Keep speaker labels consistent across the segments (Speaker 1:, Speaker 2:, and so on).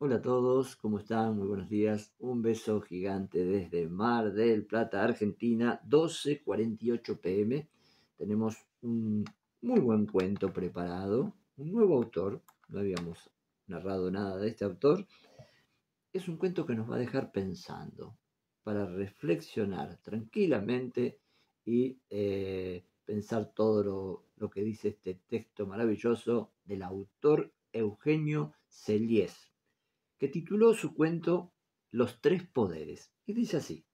Speaker 1: Hola a todos, ¿cómo están? Muy buenos días. Un beso gigante desde Mar del Plata, Argentina, 12.48 pm. Tenemos un muy buen cuento preparado, un nuevo autor, no habíamos narrado nada de este autor. Es un cuento que nos va a dejar pensando, para reflexionar tranquilamente y eh, pensar todo lo, que dice este texto maravilloso del autor Eugenio Celies que tituló su cuento Los tres poderes, y dice así.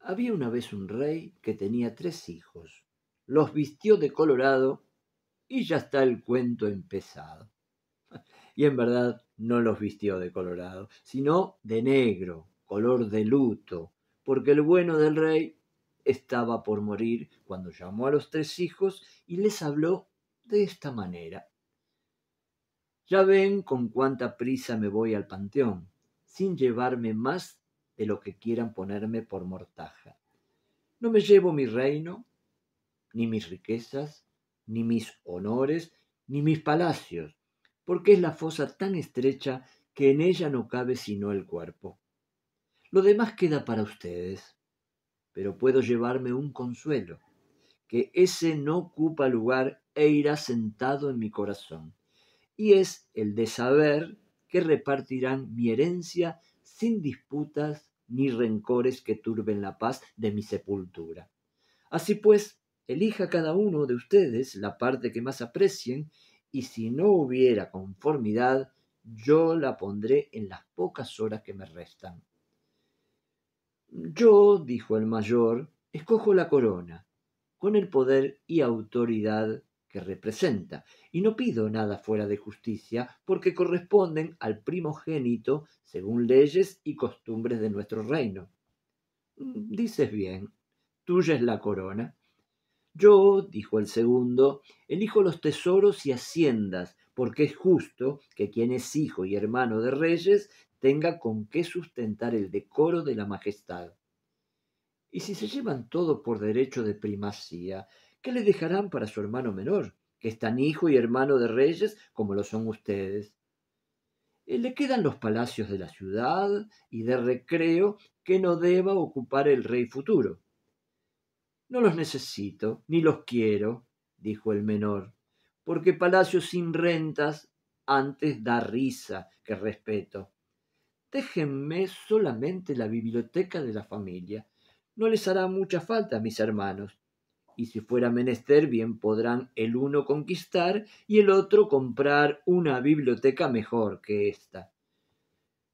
Speaker 1: Había una vez un rey que tenía tres hijos, los vistió de colorado y ya está el cuento empezado. Y en verdad no los vistió de colorado, sino de negro, color de luto, porque el bueno del rey estaba por morir cuando llamó a los tres hijos y les habló de esta manera. Ya ven con cuánta prisa me voy al panteón, sin llevarme más de lo que quieran ponerme por mortaja. No me llevo mi reino, ni mis riquezas, ni mis honores, ni mis palacios, porque es la fosa tan estrecha que en ella no cabe sino el cuerpo. Lo demás queda para ustedes, pero puedo llevarme un consuelo, que ese no ocupa lugar e irá sentado en mi corazón y es el de saber que repartirán mi herencia sin disputas ni rencores que turben la paz de mi sepultura. Así pues, elija cada uno de ustedes la parte que más aprecien, y si no hubiera conformidad, yo la pondré en las pocas horas que me restan. Yo, dijo el mayor, escojo la corona, con el poder y autoridad que representa, y no pido nada fuera de justicia, porque corresponden al primogénito según leyes y costumbres de nuestro reino. Mm, dices bien, tuya es la corona. Yo, dijo el segundo, elijo los tesoros y haciendas, porque es justo que quien es hijo y hermano de reyes tenga con qué sustentar el decoro de la majestad. Y si se llevan todo por derecho de primacía, ¿Qué le dejarán para su hermano menor, que es tan hijo y hermano de reyes como lo son ustedes? Eh, le quedan los palacios de la ciudad y de recreo que no deba ocupar el rey futuro. No los necesito, ni los quiero, dijo el menor, porque palacios sin rentas antes da risa que respeto. Déjenme solamente la biblioteca de la familia. No les hará mucha falta a mis hermanos y si fuera menester, bien podrán el uno conquistar y el otro comprar una biblioteca mejor que ésta.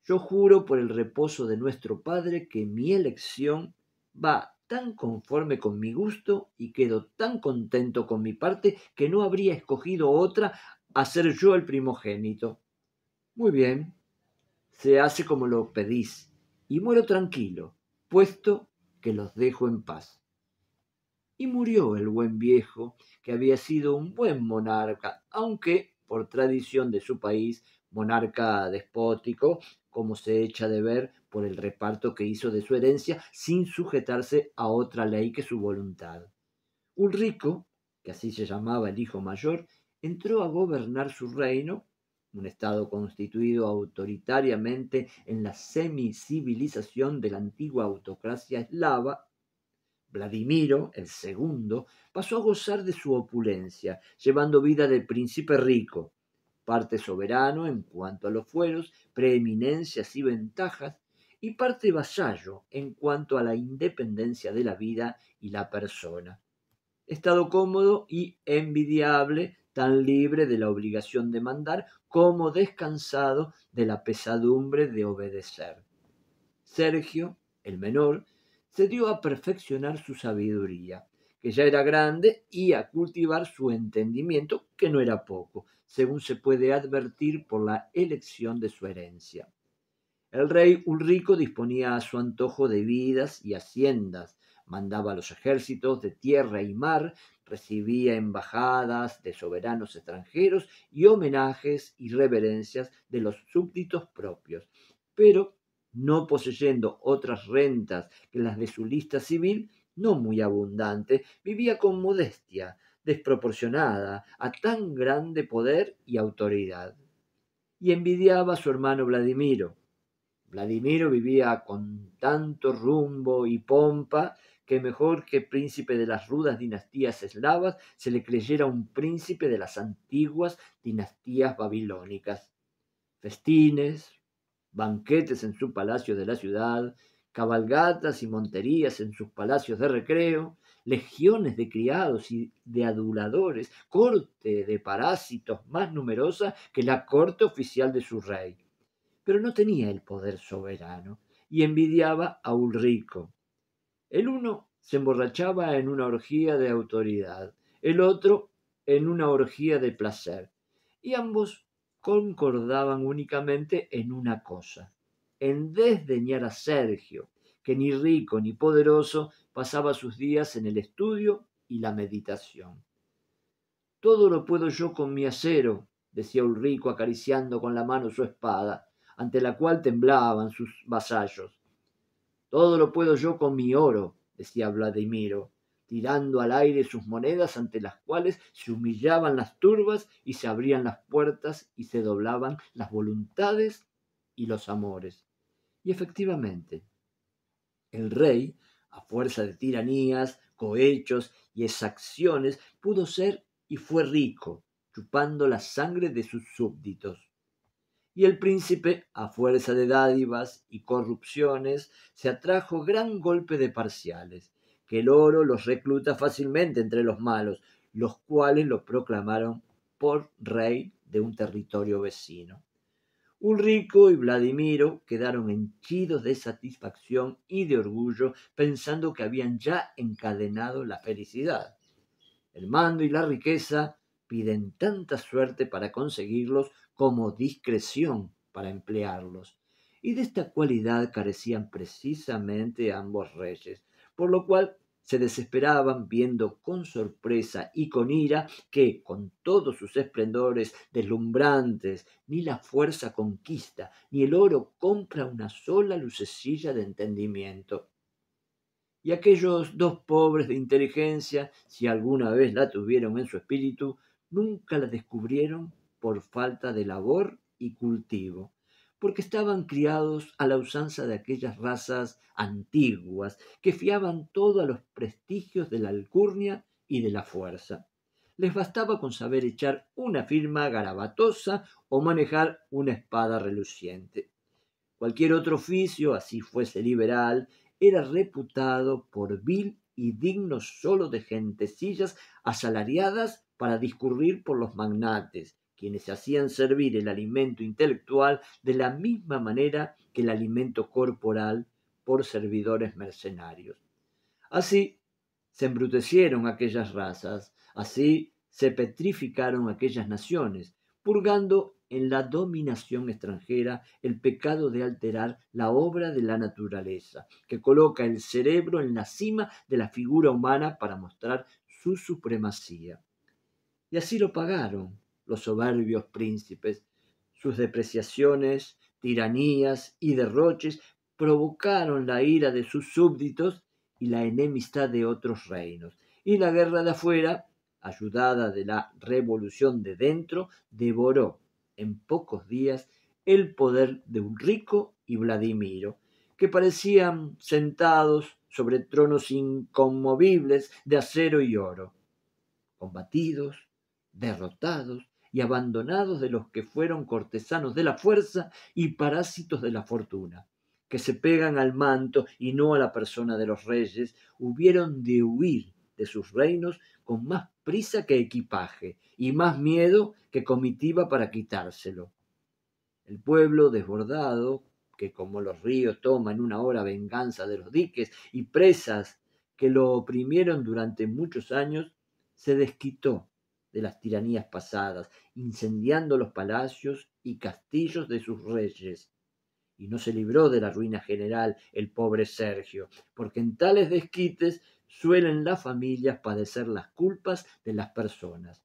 Speaker 1: Yo juro por el reposo de nuestro Padre que mi elección va tan conforme con mi gusto y quedo tan contento con mi parte que no habría escogido otra a ser yo el primogénito. Muy bien, se hace como lo pedís y muero tranquilo, puesto que los dejo en paz y murió el buen viejo, que había sido un buen monarca, aunque por tradición de su país, monarca despótico, como se echa de ver por el reparto que hizo de su herencia sin sujetarse a otra ley que su voluntad. Ulrico, que así se llamaba el hijo mayor, entró a gobernar su reino, un estado constituido autoritariamente en la semicivilización de la antigua autocracia eslava, Vladimiro, el segundo, pasó a gozar de su opulencia, llevando vida de príncipe rico, parte soberano en cuanto a los fueros, preeminencias y ventajas, y parte vasallo en cuanto a la independencia de la vida y la persona. Estado cómodo y envidiable, tan libre de la obligación de mandar como descansado de la pesadumbre de obedecer. Sergio, el menor, se dio a perfeccionar su sabiduría, que ya era grande, y a cultivar su entendimiento, que no era poco, según se puede advertir por la elección de su herencia. El rey Ulrico disponía a su antojo de vidas y haciendas, mandaba a los ejércitos de tierra y mar, recibía embajadas de soberanos extranjeros y homenajes y reverencias de los súbditos propios, pero no poseyendo otras rentas que las de su lista civil, no muy abundante, vivía con modestia, desproporcionada a tan grande poder y autoridad. Y envidiaba a su hermano Vladimiro. Vladimiro vivía con tanto rumbo y pompa que mejor que príncipe de las rudas dinastías eslavas se le creyera un príncipe de las antiguas dinastías babilónicas. Festines, banquetes en su palacio de la ciudad, cabalgatas y monterías en sus palacios de recreo, legiones de criados y de aduladores, corte de parásitos más numerosa que la corte oficial de su rey. Pero no tenía el poder soberano y envidiaba a rico. El uno se emborrachaba en una orgía de autoridad, el otro en una orgía de placer, y ambos concordaban únicamente en una cosa, en desdeñar a Sergio, que ni rico ni poderoso pasaba sus días en el estudio y la meditación. Todo lo puedo yo con mi acero, decía Ulrico acariciando con la mano su espada, ante la cual temblaban sus vasallos. Todo lo puedo yo con mi oro, decía Vladimiro, tirando al aire sus monedas ante las cuales se humillaban las turbas y se abrían las puertas y se doblaban las voluntades y los amores. Y efectivamente, el rey, a fuerza de tiranías, cohechos y exacciones, pudo ser y fue rico, chupando la sangre de sus súbditos y el príncipe, a fuerza de dádivas y corrupciones, se atrajo gran golpe de parciales, que el oro los recluta fácilmente entre los malos, los cuales lo proclamaron por rey de un territorio vecino. Ulrico y Vladimiro quedaron henchidos de satisfacción y de orgullo, pensando que habían ya encadenado la felicidad. El mando y la riqueza piden tanta suerte para conseguirlos como discreción para emplearlos. Y de esta cualidad carecían precisamente ambos reyes, por lo cual se desesperaban viendo con sorpresa y con ira que, con todos sus esplendores deslumbrantes, ni la fuerza conquista, ni el oro compra una sola lucecilla de entendimiento. Y aquellos dos pobres de inteligencia, si alguna vez la tuvieron en su espíritu, nunca la descubrieron por falta de labor y cultivo porque estaban criados a la usanza de aquellas razas antiguas que fiaban todo a los prestigios de la alcurnia y de la fuerza. Les bastaba con saber echar una firma garabatosa o manejar una espada reluciente. Cualquier otro oficio, así fuese liberal, era reputado por vil y digno solo de gentecillas asalariadas para discurrir por los magnates, quienes hacían servir el alimento intelectual de la misma manera que el alimento corporal por servidores mercenarios. Así se embrutecieron aquellas razas, así se petrificaron aquellas naciones, purgando en la dominación extranjera el pecado de alterar la obra de la naturaleza, que coloca el cerebro en la cima de la figura humana para mostrar su supremacía. Y así lo pagaron, los soberbios príncipes. Sus depreciaciones, tiranías y derroches provocaron la ira de sus súbditos y la enemistad de otros reinos. Y la guerra de afuera, ayudada de la revolución de dentro, devoró en pocos días el poder de Ulrico y Vladimiro, que parecían sentados sobre tronos inconmovibles de acero y oro. Combatidos, derrotados, y abandonados de los que fueron cortesanos de la fuerza y parásitos de la fortuna, que se pegan al manto y no a la persona de los reyes, hubieron de huir de sus reinos con más prisa que equipaje y más miedo que comitiva para quitárselo. El pueblo desbordado, que como los ríos toma en una hora venganza de los diques y presas que lo oprimieron durante muchos años, se desquitó de las tiranías pasadas, incendiando los palacios y castillos de sus reyes. Y no se libró de la ruina general el pobre Sergio, porque en tales desquites suelen las familias padecer las culpas de las personas.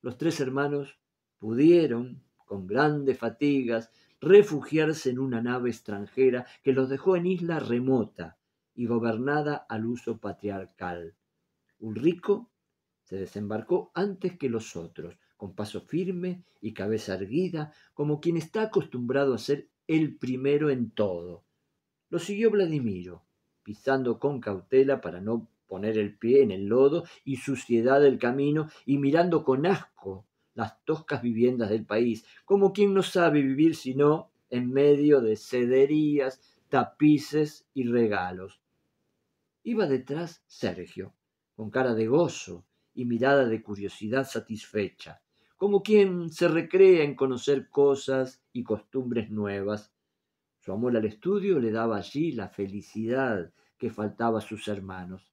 Speaker 1: Los tres hermanos pudieron, con grandes fatigas, refugiarse en una nave extranjera que los dejó en isla remota y gobernada al uso patriarcal. Un rico se desembarcó antes que los otros, con paso firme y cabeza erguida, como quien está acostumbrado a ser el primero en todo. Lo siguió Vladimiro, pisando con cautela para no poner el pie en el lodo y suciedad del camino y mirando con asco las toscas viviendas del país, como quien no sabe vivir sino en medio de cederías, tapices y regalos. Iba detrás Sergio, con cara de gozo, y mirada de curiosidad satisfecha, como quien se recrea en conocer cosas y costumbres nuevas. Su amor al estudio le daba allí la felicidad que faltaba a sus hermanos.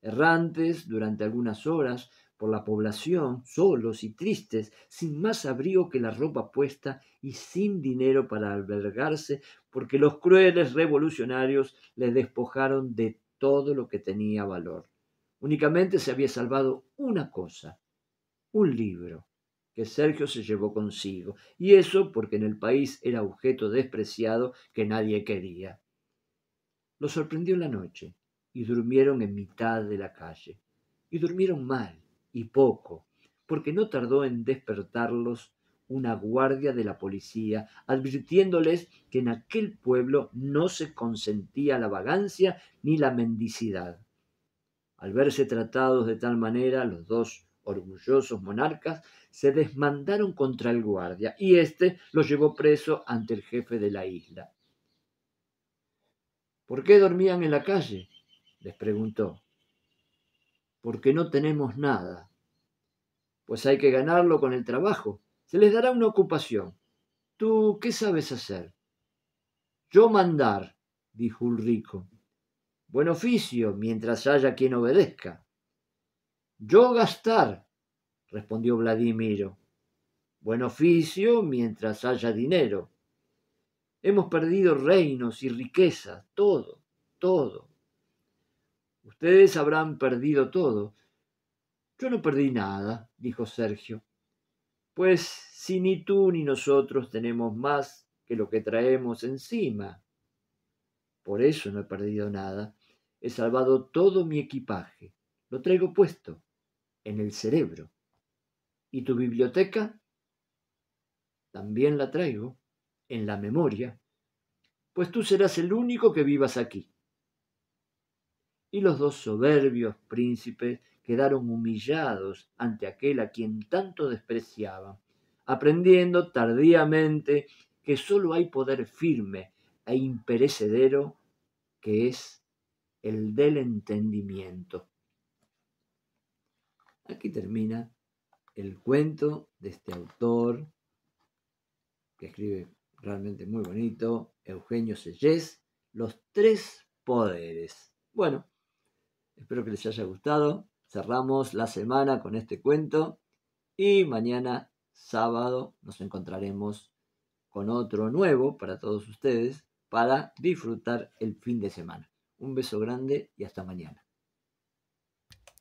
Speaker 1: Errantes durante algunas horas por la población, solos y tristes, sin más abrigo que la ropa puesta y sin dinero para albergarse, porque los crueles revolucionarios les despojaron de todo lo que tenía valor. Únicamente se había salvado una cosa, un libro, que Sergio se llevó consigo, y eso porque en el país era objeto despreciado que nadie quería. Lo sorprendió la noche, y durmieron en mitad de la calle, y durmieron mal, y poco, porque no tardó en despertarlos una guardia de la policía, advirtiéndoles que en aquel pueblo no se consentía la vagancia ni la mendicidad. Al verse tratados de tal manera, los dos orgullosos monarcas se desmandaron contra el guardia y éste los llevó preso ante el jefe de la isla. ¿Por qué dormían en la calle? les preguntó. Porque no tenemos nada. Pues hay que ganarlo con el trabajo. Se les dará una ocupación. ¿Tú qué sabes hacer? Yo mandar, dijo Ulrico buen oficio, mientras haya quien obedezca. Yo gastar, respondió Vladimiro. Buen oficio mientras haya dinero. Hemos perdido reinos y riquezas, todo, todo. Ustedes habrán perdido todo. Yo no perdí nada, dijo Sergio. Pues si ni tú ni nosotros tenemos más que lo que traemos encima. Por eso no he perdido nada. He salvado todo mi equipaje. Lo traigo puesto en el cerebro. ¿Y tu biblioteca? También la traigo en la memoria, pues tú serás el único que vivas aquí. Y los dos soberbios príncipes quedaron humillados ante aquel a quien tanto despreciaban, aprendiendo tardíamente que sólo hay poder firme e imperecedero que es el del entendimiento. Aquí termina el cuento de este autor que escribe realmente muy bonito, Eugenio Sellés, Los tres poderes. Bueno, espero que les haya gustado. Cerramos la semana con este cuento y mañana sábado nos encontraremos con otro nuevo para todos ustedes para disfrutar el fin de semana. Un beso grande y hasta mañana.